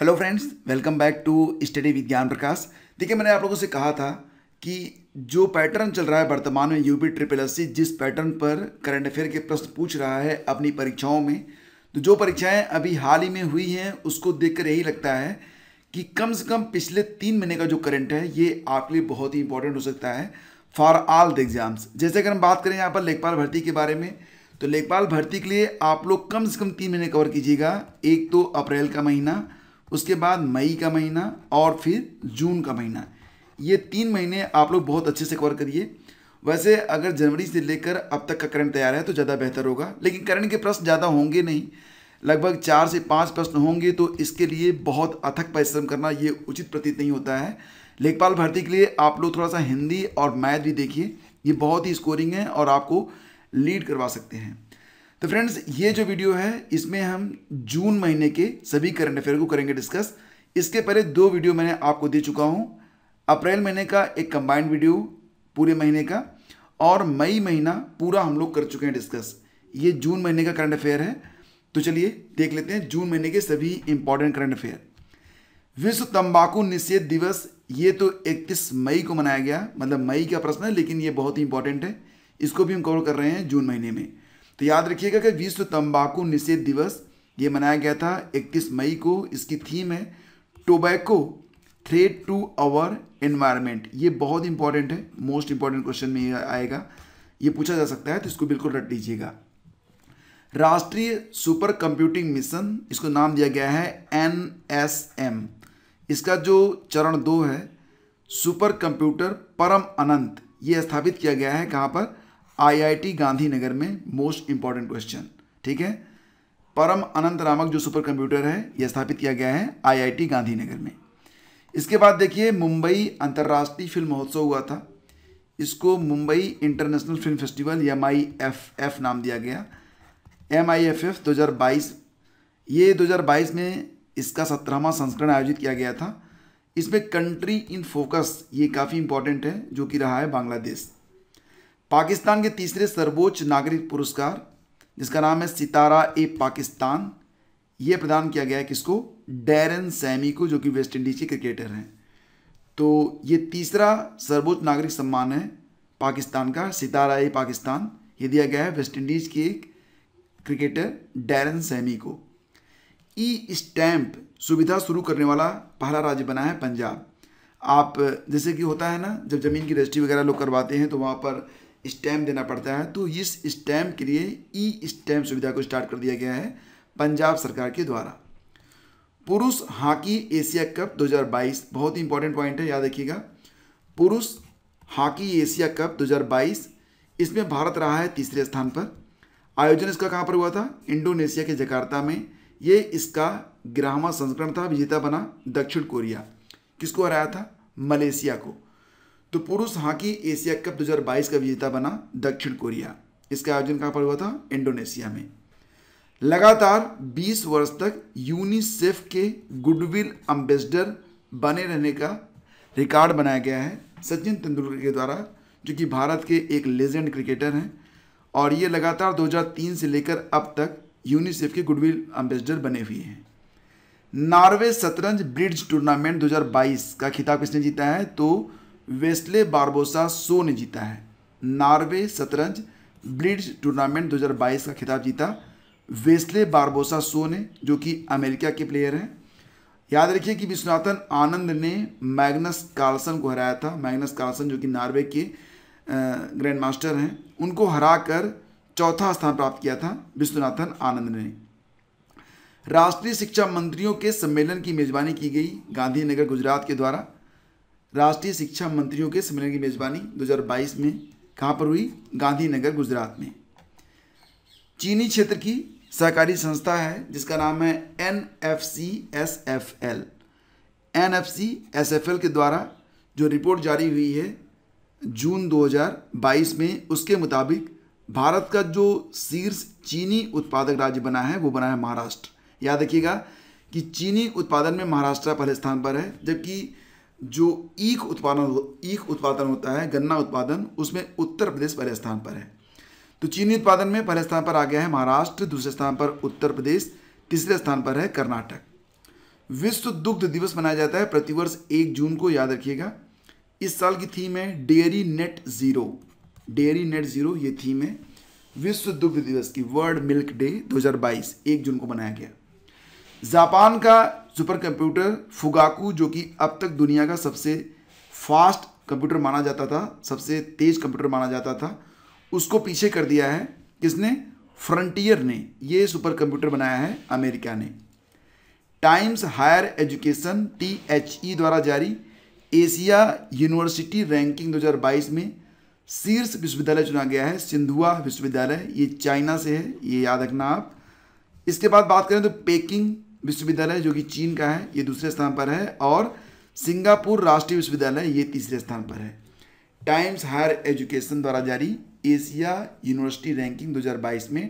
hello friends welcome back to study with Gyan Prakash देखिए मैंने आप लोगों से कहा था कि जो पैटर्न चल रहा है वर्तमान में यूपी ट्रिपल एस जिस पैटर्न पर करंट अफेयर के प्रश्न पूछ रहा है अपनी परीक्षाओं में तो जो परीक्षाएं अभी हाल ही में हुई हैं उसको देखकर यही लगता है कि कम से कम पिछले तीन महीने का जो करंट है ये आपके लिए बहुत ही इंपॉर्टेंट हो सकता है फॉर ऑल द एग्जाम्स जैसे अगर हम बात करें यहाँ पर लेखपाल भर्ती के बारे में तो लेखपाल भर्ती के लिए आप लोग कम से कम तीन महीने कवर कीजिएगा एक तो अप्रैल का महीना उसके बाद मई का महीना और फिर जून का महीना ये तीन महीने आप लोग बहुत अच्छे से कवर करिए वैसे अगर जनवरी से लेकर अब तक का करंट तैयार है तो ज़्यादा बेहतर होगा लेकिन करंट के प्रश्न ज़्यादा होंगे नहीं लगभग चार से पाँच प्रश्न होंगे तो इसके लिए बहुत अथक परिश्रम करना ये उचित प्रतीत नहीं होता है लेखपाल भर्ती के लिए आप लोग थोड़ा सा हिंदी और मैथ भी देखिए ये बहुत ही स्कोरिंग है और आपको लीड करवा सकते हैं तो फ्रेंड्स ये जो वीडियो है इसमें हम जून महीने के सभी करंट अफेयर को करेंगे डिस्कस इसके पहले दो वीडियो मैंने आपको दे चुका हूँ अप्रैल महीने का एक कंबाइंड वीडियो पूरे महीने का और मई महीना पूरा हम लोग कर चुके हैं डिस्कस ये जून महीने का करंट अफेयर है तो चलिए देख लेते हैं जून महीने के सभी इंपॉर्टेंट करंट अफेयर विश्व तंबाकू निषेध दिवस ये तो 31 मई को मनाया गया मतलब मई का प्रश्न है लेकिन ये बहुत ही इंपॉर्टेंट है इसको भी हम कवर कर रहे हैं जून महीने में तो याद रखिएगा कि विश्व तंबाकू निषेध दिवस ये मनाया गया था 31 मई को इसकी थीम है tobacco threat to our environment ये बहुत इंपॉर्टेंट है मोस्ट इंपॉर्टेंट क्वेश्चन में आएगा ये पूछा जा सकता है तो इसको बिल्कुल रट लीजिएगा राष्ट्रीय सुपर कंप्यूटिंग मिशन इसको नाम दिया गया है एन एस एम इसका जो चरण दो है सुपर कंप्यूटर परम अनंत ये स्थापित किया गया है कहाँ पर आईआईटी गांधीनगर में मोस्ट इंपॉर्टेंट क्वेश्चन ठीक है परम अनंत रामक जो सुपर कंप्यूटर है यह स्थापित किया गया है आईआईटी गांधीनगर में इसके बाद देखिए मुंबई अंतर्राष्ट्रीय फिल्म महोत्सव हुआ था इसको Mumbai international film festival M I F F नाम दिया गया एम आई एफ एफ दो ये बाईस में इसका सत्रहवा संस्करण आयोजित किया गया था इसमें कंट्री इन फोकस ये काफ़ी इंपॉर्टेंट है जो कि रहा है बांग्लादेश पाकिस्तान के तीसरे सर्वोच्च नागरिक पुरस्कार जिसका नाम है सितारा ए पाकिस्तान ये प्रदान किया गया है किसको डैरन सैमी को जो कि वेस्ट इंडीज के क्रिकेटर हैं तो ये तीसरा सर्वोच्च नागरिक सम्मान है पाकिस्तान का सितारा ए पाकिस्तान ये दिया गया है वेस्ट इंडीज के एक क्रिकेटर डैरन सैमी को ई स्टैम्प सुविधा शुरू करने वाला पहला राज्य बना है पंजाब आप जैसे कि होता है ना जब ज़मीन की रजिस्ट्री वगैरह लोग करवाते हैं तो वहाँ पर स्टैम्प देना पड़ता है तो इस स्टैम्प के लिए ई स्टैम्प सुविधा को स्टार्ट कर दिया गया है पंजाब सरकार के द्वारा पुरुष हॉकी एशिया कप 2022 बहुत ही इंपॉर्टेंट पॉइंट है याद रखिएगा पुरुष हॉकी एशिया कप 2022 इसमें भारत रहा है तीसरे स्थान पर आयोजन इसका कहाँ पर हुआ था इंडोनेशिया के जकार्ता में ये इसका ग्रामा संस्करण था विजेता बना दक्षिण कोरिया किसको हराया था मलेशिया को तो पुरुष हॉकी एशिया कप 2022 का विजेता बना दक्षिण कोरिया इसका आयोजन कहाँ पर हुआ था इंडोनेशिया में लगातार 20 वर्ष तक यूनिसेफ के गुडविल एम्बेसडर बने रहने का रिकॉर्ड बनाया गया है सचिन तेंदुलकर के द्वारा जो कि भारत के एक लेजेंड क्रिकेटर हैं और ये लगातार 2003 से लेकर अब तक यूनिसेफ के गुडविल एम्बेसडर बने हुए हैं नॉर्वे शतरंज ब्रिज टूर्नामेंट 2022 का खिताब किसने जीता है तो वेस्ले बारबोसा सो ने जीता है नार्वे शतरंज ब्रिड्स टूर्नामेंट 2022 का खिताब जीता वेस्ले बारबोसा सो ने जो कि अमेरिका के प्लेयर हैं याद रखिए कि विश्वनाथन आनंद ने मैग्नस कार्लसन को हराया था मैग्नस कार्लसन जो कि नॉर्वे के ग्रैंड मास्टर हैं उनको हरा कर चौथा स्थान प्राप्त किया था विश्वनाथन आनंद ने राष्ट्रीय शिक्षा मंत्रियों के सम्मेलन की मेजबानी की गई गांधीनगर गुजरात के द्वारा राष्ट्रीय शिक्षा मंत्रियों के सम्मेलन की मेजबानी 2022 में कहाँ पर हुई गांधीनगर गुजरात में चीनी क्षेत्र की सहकारी संस्था है जिसका नाम है N F C S F L N F C S F L के द्वारा जो रिपोर्ट जारी हुई है जून 2022 में उसके मुताबिक भारत का जो शीर्ष चीनी उत्पादक राज्य बना है वो बना है महाराष्ट्र याद रखिएगा कि चीनी उत्पादन में महाराष्ट्र पहले स्थान पर है जबकि जो ईख उत्पादन ईख उत्पादन होता है गन्ना उत्पादन उसमें उत्तर प्रदेश पहले स्थान पर है तो चीनी उत्पादन में पहले स्थान पर आ गया है महाराष्ट्र दूसरे स्थान पर उत्तर प्रदेश तीसरे स्थान पर है कर्नाटक विश्व दुग्ध दिवस मनाया जाता है प्रतिवर्ष एक जून को याद रखिएगा इस साल की थीम है dairy net zero dairy net zero ये थीम है विश्व दुग्ध दिवस की वर्ल्ड मिल्क डे 2022 एक जून को मनाया गया जापान का सुपर कंप्यूटर फुगाकू जो कि अब तक दुनिया का सबसे फास्ट कंप्यूटर माना जाता था सबसे तेज कंप्यूटर माना जाता था उसको पीछे कर दिया है किसने फ्रंटियर ने ये सुपर कंप्यूटर बनाया है अमेरिका ने Times Higher Education T H E द्वारा जारी एशिया यूनिवर्सिटी रैंकिंग 2022 में शीर्ष विश्वविद्यालय चुना गया है सिंधुआ विश्वविद्यालय ये चाइना से है ये याद रखना आप इसके बाद बात करें तो पेकिंग विश्वविद्यालय जो कि चीन का है ये दूसरे स्थान पर है और सिंगापुर राष्ट्रीय विश्वविद्यालय ये तीसरे स्थान पर है टाइम्स हायर एजुकेशन द्वारा जारी एशिया यूनिवर्सिटी रैंकिंग 2022 में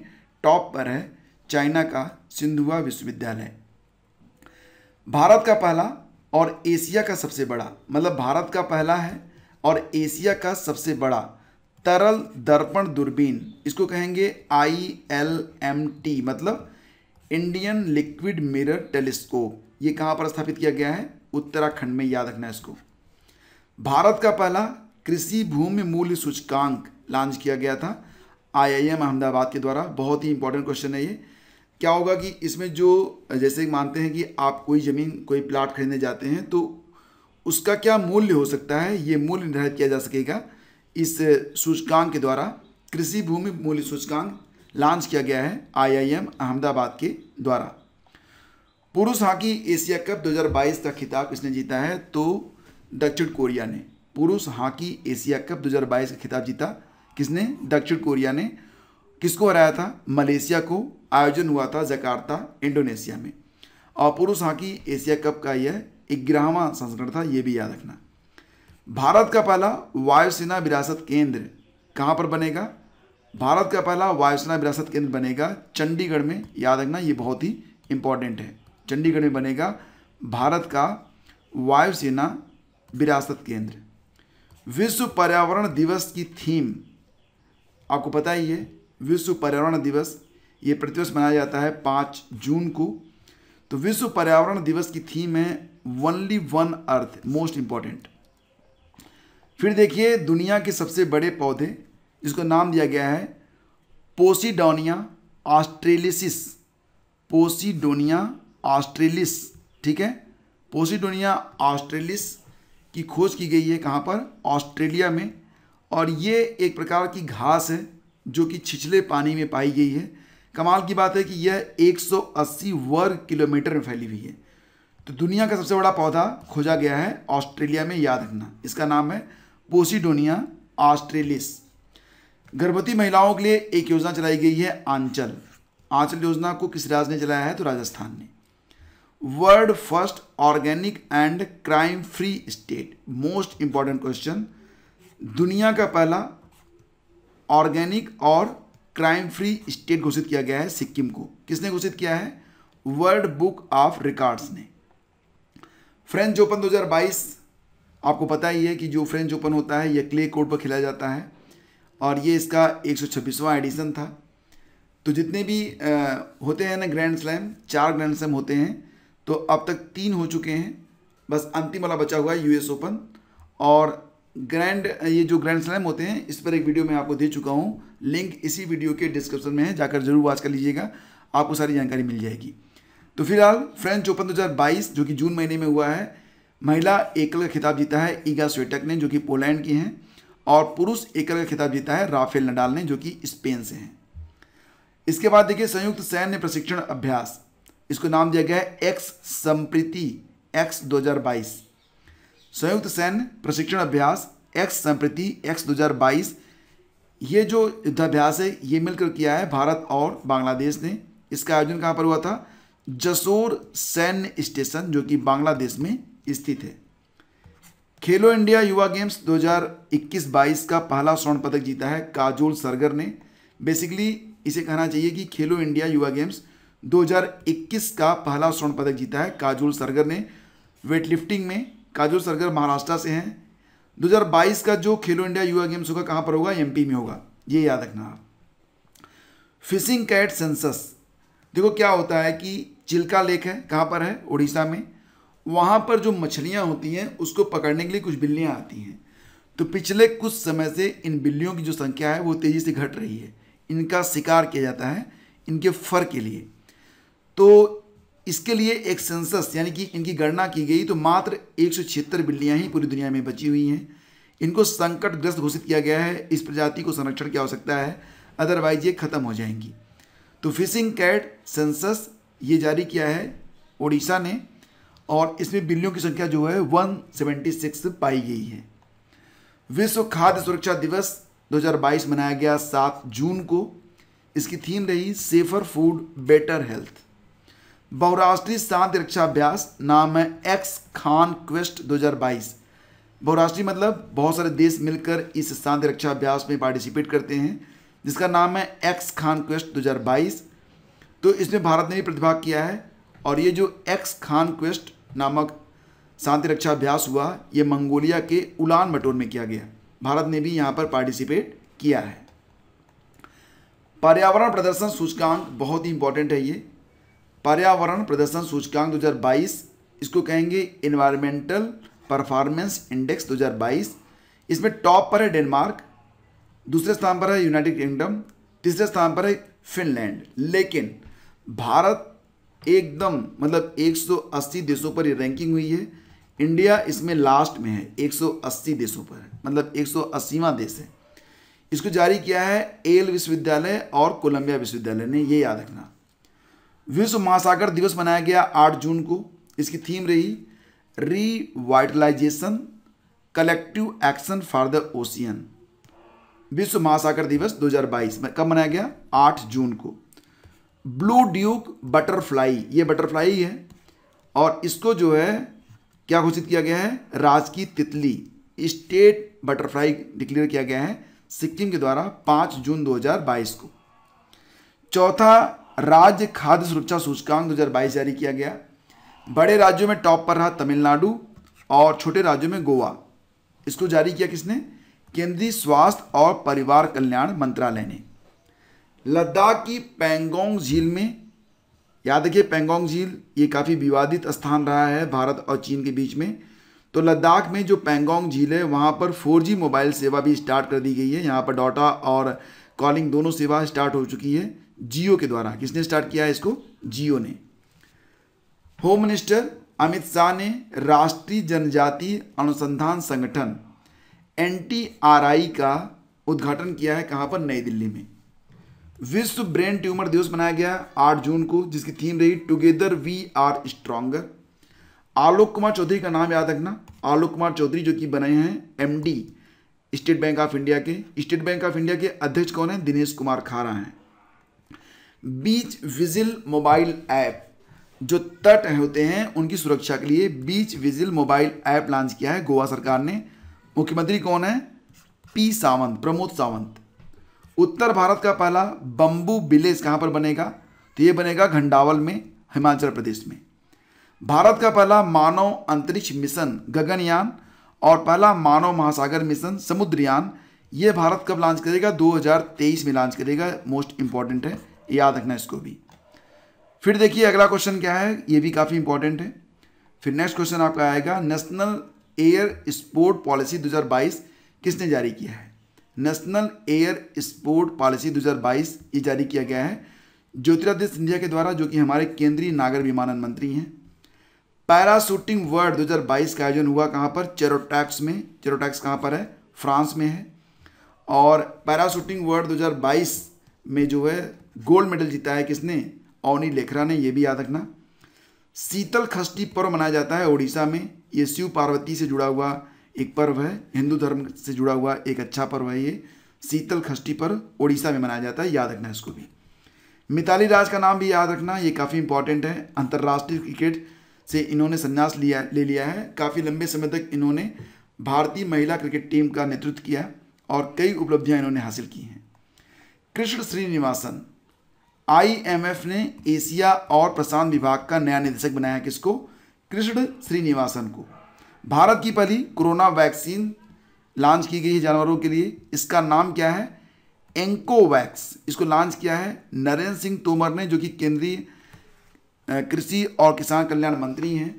टॉप पर है चाइना का सिंधुआ विश्वविद्यालय भारत का पहला और एशिया का सबसे बड़ा मतलब भारत का पहला है और एशिया का सबसे बड़ा तरल दर्पण दूरबीन इसको कहेंगे आई एल एम टी मतलब इंडियन लिक्विड मिरर टेलीस्कोप ये कहाँ पर स्थापित किया गया है उत्तराखंड में याद रखना है इसको भारत का पहला कृषि भूमि मूल्य सूचकांक लॉन्च किया गया था आईआईएम अहमदाबाद के द्वारा बहुत ही इंपॉर्टेंट क्वेश्चन है ये क्या होगा कि इसमें जो जैसे मानते हैं कि आप कोई ज़मीन कोई प्लाट खरीदने जाते हैं तो उसका क्या मूल्य हो सकता है ये मूल्य निर्धारित किया जा सकेगा इस सूचकांक के द्वारा कृषि भूमि मूल्य सूचकांक लॉन्च किया गया है आईआईएम अहमदाबाद के द्वारा पुरुष हॉकी एशिया कप 2022 का खिताब किसने जीता है तो दक्षिण कोरिया ने पुरुष हॉकी एशिया कप 2022 का खिताब जीता किसने दक्षिण कोरिया ने किसको हराया था मलेशिया को आयोजन हुआ था जकार्ता इंडोनेशिया में और पुरुष हॉकी एशिया कप का यह ग्यारहवा संस्करण था यह भी याद रखना भारत का पहला वायुसेना विरासत केंद्र कहाँ पर बनेगा भारत का पहला वायुसेना विरासत केंद्र बनेगा चंडीगढ़ में याद रखना ये बहुत ही इंपॉर्टेंट है चंडीगढ़ में बनेगा भारत का वायुसेना विरासत केंद्र विश्व पर्यावरण दिवस की थीम आपको पता ही है विश्व पर्यावरण दिवस ये प्रतिवर्ष मनाया जाता है पाँच जून को तो विश्व पर्यावरण दिवस की थीम है only one earth most important फिर देखिए दुनिया के सबसे बड़े पौधे जिसको नाम दिया गया है पोसीडोनिया ऑस्ट्रेलिसिस पोसीडोनिया ऑस्ट्रेलिस ठीक है पोसीडोनिया ऑस्ट्रेलिस की खोज की गई है कहाँ पर ऑस्ट्रेलिया में और ये एक प्रकार की घास है जो कि छिछले पानी में पाई गई है कमाल की बात है कि यह 180 वर्ग किलोमीटर में फैली हुई है तो दुनिया का सबसे बड़ा पौधा खोजा गया है ऑस्ट्रेलिया में याद रखना इसका नाम है पोसीडोनिया ऑस्ट्रेलिस गर्भवती महिलाओं के लिए एक योजना चलाई गई है आंचल आंचल योजना को किस राज्य ने चलाया है तो राजस्थान ने world first organic and crime free state most important question दुनिया का पहला ऑर्गेनिक और क्राइम फ्री स्टेट घोषित किया गया है सिक्किम को किसने घोषित किया है वर्ल्ड बुक ऑफ रिकॉर्ड्स ने फ्रेंच ओपन 2022 आपको पता ही है कि जो फ्रेंच ओपन होता है यह क्ले कोर्ट पर खेला जाता है और ये इसका एक सौ एडिशन था तो जितने भी आ, होते हैं ना ग्रैंड स्लैम चार ग्रैंड स्लैम होते हैं तो अब तक तीन हो चुके हैं बस अंतिम वाला बचा हुआ है यूएस ओपन और ग्रैंड ये जो ग्रैंड स्लैम होते हैं इस पर एक वीडियो मैं आपको दे चुका हूँ लिंक इसी वीडियो के डिस्क्रिप्शन में है जाकर जरूर वॉच कर लीजिएगा आपको सारी जानकारी मिल जाएगी तो फिलहाल फ्रेंच ओपन 2022 जो कि जून महीने में हुआ है महिला एकल खिताब जीता है ईगा स्वेटक ने जो कि पोलैंड की हैं और पुरुष एकल का खिताब जीता है राफेल नडाल ने जो कि स्पेन से हैं इसके बाद देखिए संयुक्त सैन्य प्रशिक्षण अभ्यास इसको नाम दिया गया है एक्स संप्रीति एक्स 2022 संयुक्त सैन्य प्रशिक्षण अभ्यास एक्स संप्रीति एक्स 2022 ये जो युद्धाभ्यास है ये मिलकर किया है भारत और बांग्लादेश ने इसका आयोजन कहाँ पर हुआ था जसोर सैन्य स्टेशन जो कि बांग्लादेश में स्थित है खेलो इंडिया युवा गेम्स 2021-22 का पहला स्वर्ण पदक जीता है काजोल सरगर ने बेसिकली इसे कहना चाहिए कि खेलो इंडिया युवा गेम्स 2021 का पहला स्वर्ण पदक जीता है काजोल सरगर ने वेट लिफ्टिंग में काजोल सरगर महाराष्ट्र से हैं 2022 का जो खेलो इंडिया युवा गेम्स होगा कहाँ पर होगा एमपी में होगा ये याद रखना आप फिशिंग कैट सेंसस देखो क्या होता है कि चिल्का लेक है कहाँ पर है उड़ीसा में वहाँ पर जो मछलियाँ होती हैं उसको पकड़ने के लिए कुछ बिल्लियाँ आती हैं तो पिछले कुछ समय से इन बिल्लियों की जो संख्या है वो तेज़ी से घट रही है इनका शिकार किया जाता है इनके फर के लिए तो इसके लिए एक सेंसस यानी कि इनकी गणना की गई तो मात्र एक सौ छिहत्तर बिल्लियाँ ही पूरी दुनिया में बची हुई हैं इनको संकटग्रस्त घोषित किया गया है इस प्रजाति को संरक्षण की आवश्यकता है अदरवाइज ये ख़त्म हो जाएंगी तो फिशिंग कैट सेंसस ये जारी किया है उड़ीसा ने और इसमें बिल्लियों की संख्या जो है 176 पाई गई है विश्व खाद्य सुरक्षा दिवस 2022 मनाया गया 7 जून को इसकी थीम रही सेफर फूड बेटर हेल्थ बहुराष्ट्रीय शांति रक्षा अभ्यास नाम है एक्स खान क्वेस्ट 2022 बहुराष्ट्रीय मतलब बहुत सारे देश मिलकर इस शांति रक्षा अभ्यास में पार्टिसिपेट करते हैं जिसका नाम है एक्स खान क्वेस्ट 2022 तो इसमें भारत ने भी प्रतिभाग किया है और ये जो एक्स खान क्वेस्ट नामक शांति रक्षा अभ्यास हुआ ये मंगोलिया के उलान बटोर में किया गया भारत ने भी यहाँ पर पार्टिसिपेट किया है पर्यावरण प्रदर्शन सूचकांक बहुत ही इंपॉर्टेंट है ये पर्यावरण प्रदर्शन सूचकांक 2022 इसको कहेंगे इन्वायरमेंटल परफॉर्मेंस इंडेक्स 2022 इसमें टॉप पर है डेनमार्क दूसरे स्थान पर है यूनाइटेड किंगडम तीसरे स्थान पर है फिनलैंड लेकिन भारत एकदम मतलब 180 देशों पर ये रैंकिंग हुई है इंडिया इसमें लास्ट में है 180 देशों पर मतलब एक सौ देश है इसको जारी किया है एल विश्वविद्यालय और कोलंबिया विश्वविद्यालय ने ये याद रखना विश्व महासागर दिवस मनाया गया 8 जून को इसकी थीम रही revitalization collective action for the ocean विश्व महासागर दिवस 2022 में कब मनाया गया 8 जून को ब्लू ड्यूक बटरफ्लाई ये बटरफ्लाई है और इसको जो है क्या घोषित किया गया है राज की तितली स्टेट बटरफ्लाई डिक्लेयर किया गया है सिक्किम के द्वारा 5 जून 2022 को चौथा राज्य खाद्य सुरक्षा सूचकांक 2022 जारी किया गया बड़े राज्यों में टॉप पर रहा तमिलनाडु और छोटे राज्यों में गोवा इसको जारी किया किसने केंद्रीय स्वास्थ्य और परिवार कल्याण मंत्रालय ने लद्दाख की पेंगोंग झील में याद रखिए पेंगोंग झील ये काफ़ी विवादित स्थान रहा है भारत और चीन के बीच में तो लद्दाख में जो पेंगोंग झील है वहाँ पर 4G मोबाइल सेवा भी स्टार्ट कर दी गई है यहाँ पर डाटा और कॉलिंग दोनों सेवा स्टार्ट हो चुकी है जियो के द्वारा किसने स्टार्ट किया है इसको जियो ने होम मिनिस्टर अमित शाह ने राष्ट्रीय जनजाति अनुसंधान संगठन एन का उद्घाटन किया है कहाँ पर नई दिल्ली में विश्व ब्रेन ट्यूमर दिवस मनाया गया 8 जून को जिसकी थीम रही together we are stronger Alok Kumar Chaudhary का नाम याद रखना आलोक कुमार चौधरी जो कि बने हैं MD State Bank of India के स्टेट बैंक ऑफ इंडिया के अध्यक्ष कौन है दिनेश कुमार खारा हैं बीच विजिल मोबाइल ऐप जो तट होते हैं उनकी सुरक्षा के लिए beach vigil mobile app launch किया है गोवा सरकार ने मुख्यमंत्री कौन है पी सावंत प्रमोद सावंत उत्तर भारत का पहला बंबू विलेज कहाँ पर बनेगा तो यह बनेगा घंडावल में हिमाचल प्रदेश में भारत का पहला मानव अंतरिक्ष मिशन गगनयान और पहला मानव महासागर मिशन समुद्रयान ये भारत कब लॉन्च करेगा 2023 में लॉन्च करेगा मोस्ट इंपॉर्टेंट है याद रखना इसको भी फिर देखिए अगला क्वेश्चन क्या है ये भी काफ़ी इंपॉर्टेंट है फिर नेक्स्ट क्वेश्चन आपका आएगा नेशनल एयर स्पोर्ट पॉलिसी 2022 किसने जारी किया है नेशनल एयर स्पोर्ट पॉलिसी 2022 ये जारी किया गया है ज्योतिरादित्य सिंधिया के द्वारा जो कि हमारे केंद्रीय नागर विमानन मंत्री हैं पैराशूटिंग वर्ल्ड 2022 का आयोजन हुआ कहाँ पर चेरोटैक्स में चेरोटैक्स कहाँ पर है फ्रांस में है और पैराशूटिंग वर्ल्ड 2022 में जो है गोल्ड मेडल जीता है किसने ओनी लेखरा ने यह भी याद रखना शीतल खष्टी पर्व मनाया जाता है उड़ीसा में ये शिव पार्वती से जुड़ा हुआ एक पर्व है हिंदू धर्म से जुड़ा हुआ एक अच्छा पर्व है ये शीतल खष्टी पर्व उड़ीसा में मनाया जाता है याद रखना इसको भी मिताली राज का नाम भी याद रखना ये काफ़ी इंपॉर्टेंट है अंतर्राष्ट्रीय क्रिकेट से इन्होंने संन्यास लिया ले लिया है काफ़ी लंबे समय तक इन्होंने भारतीय महिला क्रिकेट टीम का नेतृत्व किया और कई उपलब्धियां इन्होंने हासिल की हैं कृष्ण श्रीनिवासन आईएमएफ ने एशिया और प्रशांत विभाग का नया निदेशक बनाया किसको कृष्ण श्रीनिवासन को भारत की पहली कोरोना वैक्सीन लॉन्च की गई है जानवरों के लिए इसका नाम क्या है एंकोवैक्स इसको लॉन्च किया है नरेंद्र सिंह तोमर ने जो कि केंद्रीय कृषि और किसान कल्याण मंत्री हैं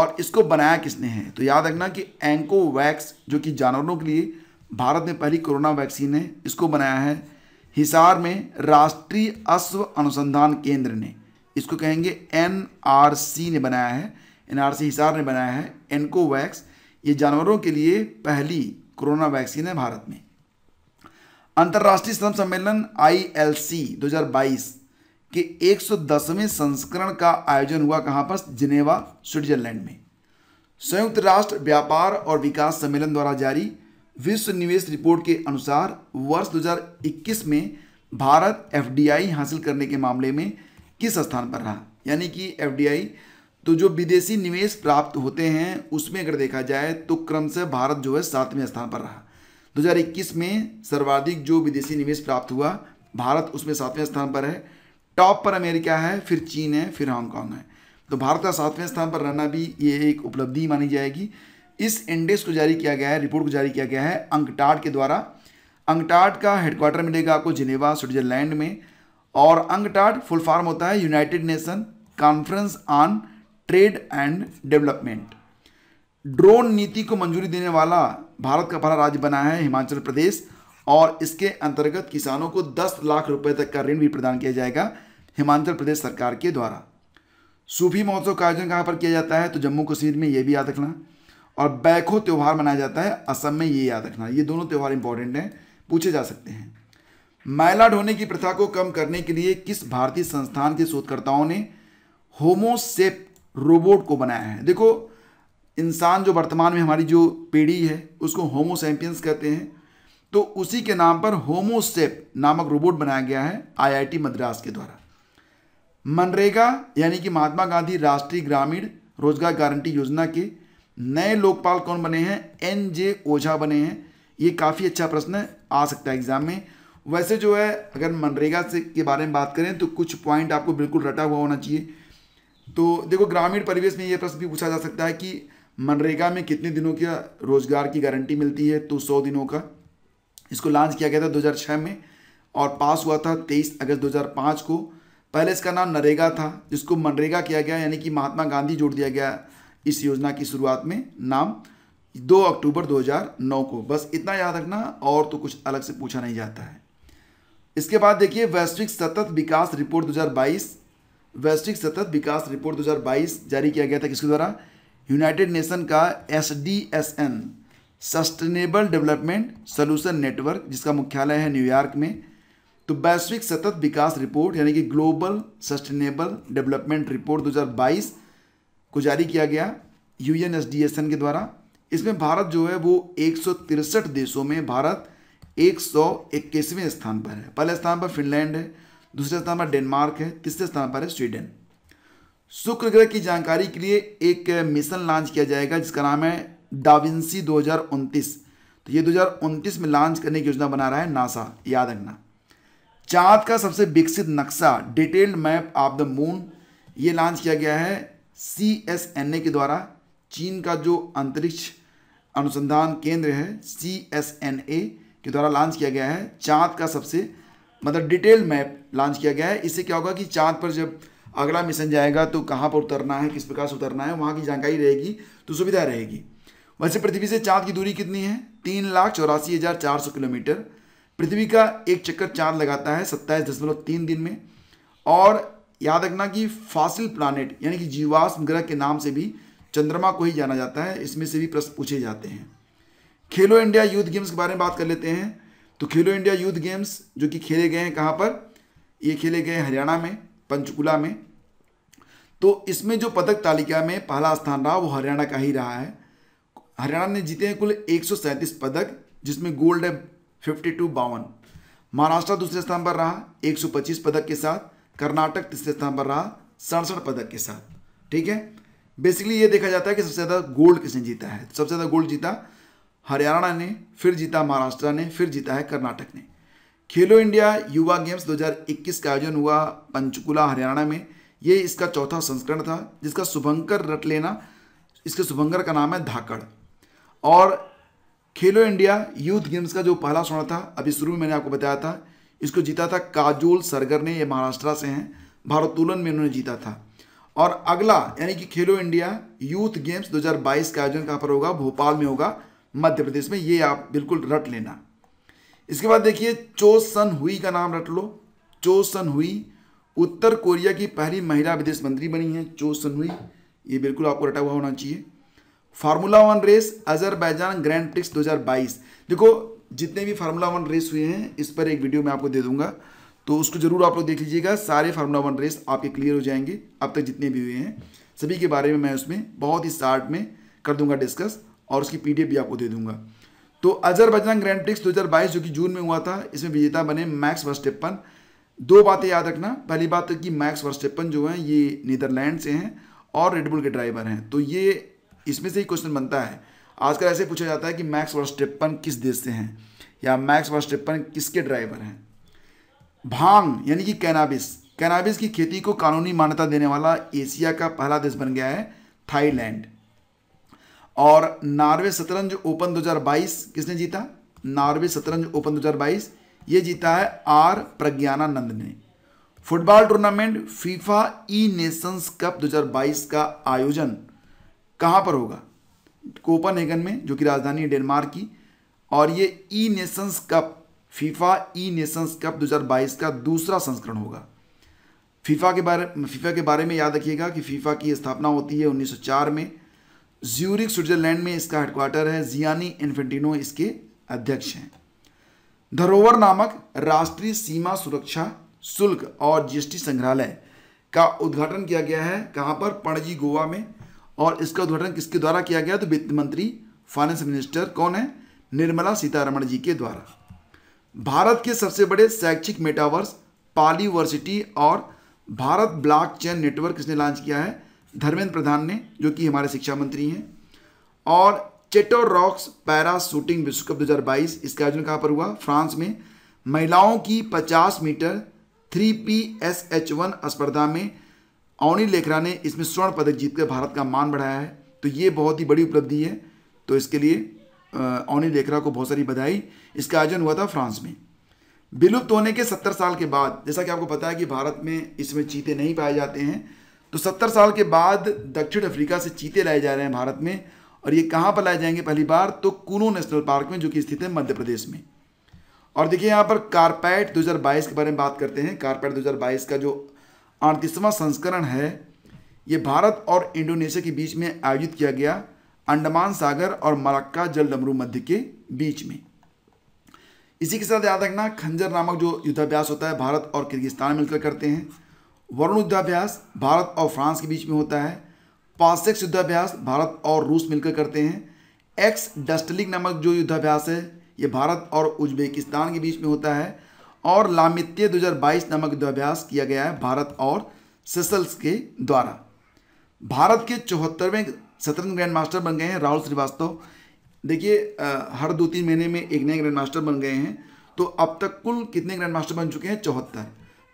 और इसको बनाया किसने है तो याद रखना कि एंकोवैक्स जो कि जानवरों के लिए भारत में पहली कोरोना वैक्सीन है इसको बनाया है हिसार में राष्ट्रीय अश्व अनुसंधान केंद्र ने इसको कहेंगे एन ने बनाया है एन आर सी हिसार ने बनाया है एनकोवैक्स ये जानवरों के लिए पहली कोरोना वैक्सीन है भारत में अंतर्राष्ट्रीय श्रम सम्मेलन आई एल सी दो हज़ार बाईस के 110वें संस्करण का आयोजन हुआ कहां पर जिनेवा स्विट्जरलैंड में संयुक्त राष्ट्र व्यापार और विकास सम्मेलन द्वारा जारी विश्व निवेश रिपोर्ट के अनुसार वर्ष 2021 में भारत एफडीआई हासिल करने के मामले में किस स्थान पर रहा यानी कि एफडीआई तो जो विदेशी निवेश प्राप्त होते हैं उसमें अगर देखा जाए तो क्रमशः भारत जो है सातवें स्थान पर रहा 2021 में सर्वाधिक जो विदेशी निवेश प्राप्त हुआ भारत उसमें सातवें स्थान पर है टॉप पर अमेरिका है फिर चीन है फिर हांगकॉन्ग है तो भारत का सातवें स्थान पर रहना भी ये एक उपलब्धि मानी जाएगी इस इंडेक्स को जारी किया गया है रिपोर्ट को जारी किया गया है अंकटाट के द्वारा अंकटाट का हेडक्वार्टर मिलेगा आपको जिनेवा स्विट्जरलैंड में और अंकटाट फुल फॉर्म होता है United Nation conference on trade and development drone नीति को मंजूरी देने वाला भारत का पहला राज्य बना है हिमाचल प्रदेश और इसके अंतर्गत किसानों को 10 लाख रुपए तक का ऋण भी प्रदान किया जाएगा हिमाचल प्रदेश सरकार के द्वारा सूफी महोत्सव का आयोजन कहाँ पर किया जाता है तो जम्मू कश्मीर में ये भी याद रखना और बैखो त्यौहार मनाया जाता है असम में ये याद रखना ये दोनों त्यौहार इंपॉर्टेंट हैं पूछे जा सकते हैं मैला ढोने की प्रथा को कम करने के लिए किस भारतीय संस्थान के शोधकर्ताओं ने होमोसेप रोबोट को बनाया है देखो इंसान जो वर्तमान में हमारी जो पीढ़ी है उसको होमो सैम्पियंस कहते हैं तो उसी के नाम पर होमोसेप नामक रोबोट बनाया गया है आईआईटी मद्रास के द्वारा मनरेगा यानी कि महात्मा गांधी राष्ट्रीय ग्रामीण रोजगार गारंटी योजना के नए लोकपाल कौन बने हैं एन जे ओझा बने हैं ये काफ़ी अच्छा प्रश्न आ सकता है एग्जाम में वैसे जो है अगर मनरेगा से के बारे में बात करें तो कुछ पॉइंट आपको बिल्कुल रटा हुआ होना चाहिए तो देखो ग्रामीण परिवेश में ये प्रश्न भी पूछा जा सकता है कि मनरेगा में कितने दिनों का रोजगार की गारंटी मिलती है तो सौ दिनों का इसको लॉन्च किया गया था दो में और पास हुआ था तेईस अगस्त दो को पहले इसका नाम नरेगा था जिसको मनरेगा किया गया यानी कि महात्मा गांधी जोड़ दिया गया इस योजना की शुरुआत में नाम 2 अक्टूबर 2009 को बस इतना याद रखना और तो कुछ अलग से पूछा नहीं जाता है इसके बाद देखिए वैश्विक सतत विकास रिपोर्ट वैश्विक सतत विकास रिपोर्ट 2022 जारी किया गया था किसके द्वारा यूनाइटेड नेशन का S D S N sustainable development solution network जिसका मुख्यालय है न्यूयॉर्क में तो वैश्विक सतत विकास रिपोर्ट यानी कि ग्लोबल सस्टेनेबल डेवलपमेंट रिपोर्ट 2022 को जारी किया गया U N S D S N के द्वारा इसमें भारत जो है वो एक देशों में भारत एक स्थान पर है पहले स्थान पर फिनलैंड है दूसरे स्थान पर डेनमार्क है तीसरे स्थान पर है स्वीडन शुक्र ग्रह की जानकारी के लिए एक मिशन लॉन्च किया जाएगा जिसका नाम है डाविंसी दो तो ये दो में लॉन्च करने की योजना बना रहा है नासा याद रखना चाँद का सबसे विकसित नक्शा detailed map of the moon ये लॉन्च किया गया है सी एस एन ए के द्वारा चीन का जो अंतरिक्ष अनुसंधान केंद्र है सी एस एन ए के द्वारा लॉन्च किया गया है चाँद का सबसे मतलब डिटेल मैप लॉन्च किया गया है इससे क्या होगा कि चाँद पर जब अगला मिशन जाएगा तो कहाँ पर उतरना है किस प्रकार से उतरना है वहाँ की जानकारी रहेगी तो सुविधा रहेगी वैसे पृथ्वी से चाँद की दूरी कितनी है तीन लाख चौरासी हज़ार चार सौ किलोमीटर पृथ्वी का एक चक्कर चाँद लगाता है सत्ताईस दशमलव तीन दिन में और याद रखना कि फासिल प्लानट यानी कि जीवाश्म ग्रह के नाम से भी चंद्रमा को ही जाना जाता है इसमें से भी प्रश्न पूछे जाते हैं खेलो इंडिया यूथ गेम्स के बारे में बात कर लेते हैं तो खेलो इंडिया यूथ गेम्स जो कि खेले गए हैं कहाँ पर ये खेले गए हरियाणा में पंचकुला में तो इसमें जो पदक तालिका में पहला स्थान रहा वो हरियाणा का ही रहा है हरियाणा ने जीते हैं कुल एक पदक जिसमें गोल्ड है फिफ्टी टू बावन महाराष्ट्र दूसरे स्थान पर रहा 125 पदक के साथ कर्नाटक तीसरे स्थान पर रहा सड़सठ पदक के साथ ठीक है बेसिकली ये देखा जाता है कि सबसे ज़्यादा गोल्ड किसने जीता है सबसे ज़्यादा गोल्ड जीता हरियाणा ने फिर जीता महाराष्ट्र ने फिर जीता है कर्नाटक ने खेलो इंडिया युवा गेम्स 2021 का आयोजन हुआ पंचकुला हरियाणा में ये इसका चौथा संस्करण था जिसका शुभंकर रट लेना इसके शुभंकर का नाम है धाकड़ और खेलो इंडिया यूथ गेम्स का जो पहला स्वर्ण था अभी शुरू में मैंने आपको बताया था इसको जीता था काजोल सरगर ने ये महाराष्ट्र से हैं भारोत्तोलन में इन्होंने जीता था और अगला यानी कि खेलो इंडिया यूथ गेम्स 2022 का आयोजन कहाँ पर होगा भोपाल में होगा मध्य प्रदेश में ये आप बिल्कुल रट लेना इसके बाद देखिए चो सन हुई का नाम रट लो चो सन हुई उत्तर कोरिया की पहली महिला विदेश मंत्री बनी है चो सन हुई ये बिल्कुल आपको रटा हुआ होना चाहिए formula one race Azerbaijan Grand Prix 2022 देखो जितने भी फार्मूला वन रेस हुए हैं इस पर एक वीडियो मैं आपको दे दूंगा तो उसको जरूर आप लोग देख लीजिएगा सारे फार्मूला वन रेस आपके क्लियर हो जाएंगे अब तक जितने भी हुए हैं सभी के बारे में मैं उसमें बहुत ही शार्ट में कर दूंगा डिस्कस और उसकी पी भी आपको दे दूंगा तो अजरबैजान ग्रैंड प्रिक्स 2022 जो कि जून में हुआ था इसमें विजेता बने मैक्स वर्स्टेपन दो बातें याद रखना पहली बात तो कि मैक्स वर्स्टेपन जो हैं ये नीदरलैंड से हैं और रेडबुल के ड्राइवर हैं तो ये इसमें से ही क्वेश्चन बनता है आजकल ऐसे पूछा जाता है कि मैक्स वर्स्टेपन किस देश से हैं या मैक्स वर्स्टेपन किसके ड्राइवर हैं भांग यानी कि कैनाबिस कैनाबिस की खेती को कानूनी मान्यता देने वाला एशिया का पहला देश बन गया है थाईलैंड और नार्वे शतरंज ओपन 2022 किसने जीता नार्वे शतरंज ओपन 2022 ये जीता है आर प्रज्ञानानंद ने football tournament FIFA e nations cup 2022 का आयोजन कहाँ पर होगा कोपनहेगन में जो कि राजधानी डेनमार्क की और ये e nations cup FIFA e nations cup 2022 का दूसरा संस्करण होगा फीफा के बारे फीफा के बारे में याद रखिएगा कि फीफा की स्थापना होती है 1904 में ज्यूरिक स्विट्जरलैंड में इसका हेडक्वार्टर है जियानी इन्फेंटिनो इसके अध्यक्ष हैं धरोवर नामक राष्ट्रीय सीमा सुरक्षा शुल्क और जीएसटी संग्रहालय का उद्घाटन किया गया है कहाँ पर पणजी गोवा में और इसका उद्घाटन किसके द्वारा किया गया तो वित्त मंत्री फाइनेंस मिनिस्टर कौन है निर्मला सीतारमण जी के द्वारा भारत के सबसे बड़े शैक्षिक मेटावर्स पालीवर्सिटी और भारत चेन नेटवर्क इसने लॉन्च किया है धर्मेंद्र प्रधान ने जो कि हमारे शिक्षा मंत्री हैं और चेटो रॉक्स पैरा शूटिंग विश्व कप 2022 इसका आयोजन कहाँ पर हुआ फ्रांस में महिलाओं की 50 metre three P S H one स्पर्धा में अवनी लेखरा ने इसमें स्वर्ण पदक जीतकर भारत का मान बढ़ाया है तो ये बहुत ही बड़ी उपलब्धि है तो इसके लिए अवनी लेखरा को बहुत सारी बधाई इसका आयोजन हुआ था फ्रांस में विलुप्त होने के सत्तर साल के बाद जैसा कि आपको पता है कि भारत में इसमें चीते नहीं पाए जाते हैं तो सत्तर साल के बाद दक्षिण अफ्रीका से चीते लाए जा रहे हैं भारत में और ये कहाँ पर लाए जाएंगे पहली बार तो कूनो नेशनल पार्क में जो कि स्थित है मध्य प्रदेश में और देखिए यहाँ पर कारपैट 2022 के बारे में बात करते हैं कारपैट 2022 का जो अड़तीसवां संस्करण है ये भारत और इंडोनेशिया के बीच में आयोजित किया गया अंडमान सागर और मलक्का जल डमरू मध्य के बीच में इसी के साथ याद रखना खंजर नामक जो युद्धाभ्यास होता है भारत और किर्गिस्तान मिलकर करते हैं वर्ण युद्धाभ्यास भारत और फ्रांस के बीच में होता है पासेक्स युद्धाभ्यास भारत और रूस मिलकर करते हैं एक्स डस्टलिक नामक जो युद्धाभ्यास है ये भारत और उज्बेकिस्तान के बीच में होता है और लामित्य 2022 नामक युद्धाभ्यास किया गया है भारत और सेसल्स के द्वारा भारत के चौहत्तरवें शतरंज ग्रैंड मास्टर बन गए हैं राहुल श्रीवास्तव देखिए हर दो तीन महीने में एक नए ग्रैंड मास्टर बन गए हैं तो अब तक कुल कितने ग्रैंड मास्टर बन चुके हैं चौहत्तर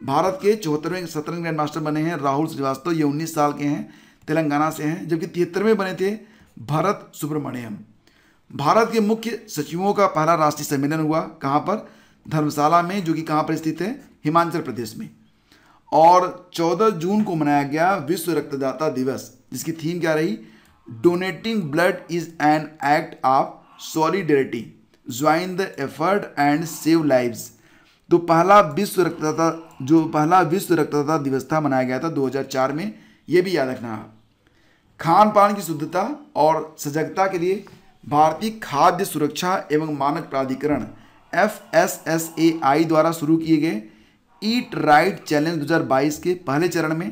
भारत के चौहत्तरवें सत्रहवें ग्रैंड मास्टर बने हैं राहुल श्रीवास्तव ये उन्नीस साल के हैं तेलंगाना से हैं जबकि तिहत्तरवें बने थे भरत सुब्रमण्यम भारत के मुख्य सचिवों का पहला राष्ट्रीय सम्मेलन हुआ कहाँ पर धर्मशाला में जो कि कहाँ पर स्थित है हिमाचल प्रदेश में और 14 जून को मनाया गया विश्व रक्तदाता दिवस जिसकी थीम क्या रही donating blood is an act of solidarity join the effort and save lives तो पहला विश्व रक्तदाता जो पहला विश्व रक्तदाता दिवस था मनाया गया था 2004 में यह भी याद रखना खान पान की शुद्धता और सजगता के लिए भारतीय खाद्य सुरक्षा एवं मानक प्राधिकरण F S S A I द्वारा शुरू किए गए ईट राइट चैलेंज 2022 के पहले चरण में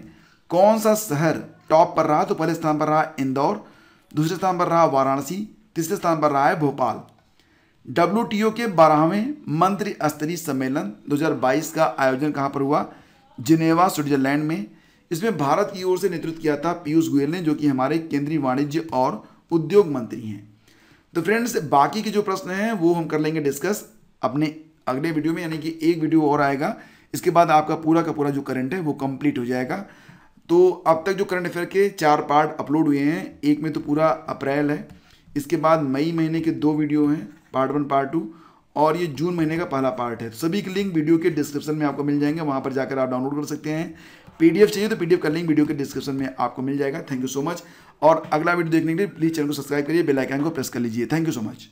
कौन सा शहर टॉप पर रहा तो पहले स्थान पर रहा इंदौर दूसरे स्थान पर रहा वाराणसी तीसरे स्थान पर रहा है भोपाल डब्ल्यू के बारहवें मंत्री स्तरीय सम्मेलन 2022 का आयोजन कहाँ पर हुआ जिनेवा स्विट्जरलैंड में इसमें भारत की ओर से नेतृत्व किया था पीयूष गोयल ने जो कि हमारे केंद्रीय वाणिज्य और उद्योग मंत्री हैं तो फ्रेंड्स बाकी के जो प्रश्न हैं वो हम कर लेंगे डिस्कस अपने अगले वीडियो में यानी कि एक वीडियो और आएगा इसके बाद आपका पूरा का पूरा जो करंट है वो कंप्लीट हो जाएगा तो अब तक जो करंट अफेयर के चार पार्ट अपलोड हुए हैं एक में तो पूरा अप्रैल है इसके बाद मई महीने के दो वीडियो हैं पार्ट वन पार्ट टू और ये जून महीने का पहला पार्ट है सभी के लिंक वीडियो के डिस्क्रिप्शन में आपको मिल जाएंगे वहाँ पर जाकर आप डाउनलोड कर सकते हैं पीडीएफ चाहिए तो पीडीएफ का लिंक वीडियो के डिस्क्रिप्शन में आपको मिल जाएगा थैंक यू सो मच और अगला वीडियो देखने के लिए प्लीज़ चैनल को सब्सक्राइब करिए बेलाइकन को प्रेस कर लीजिए थैंक यू सो मच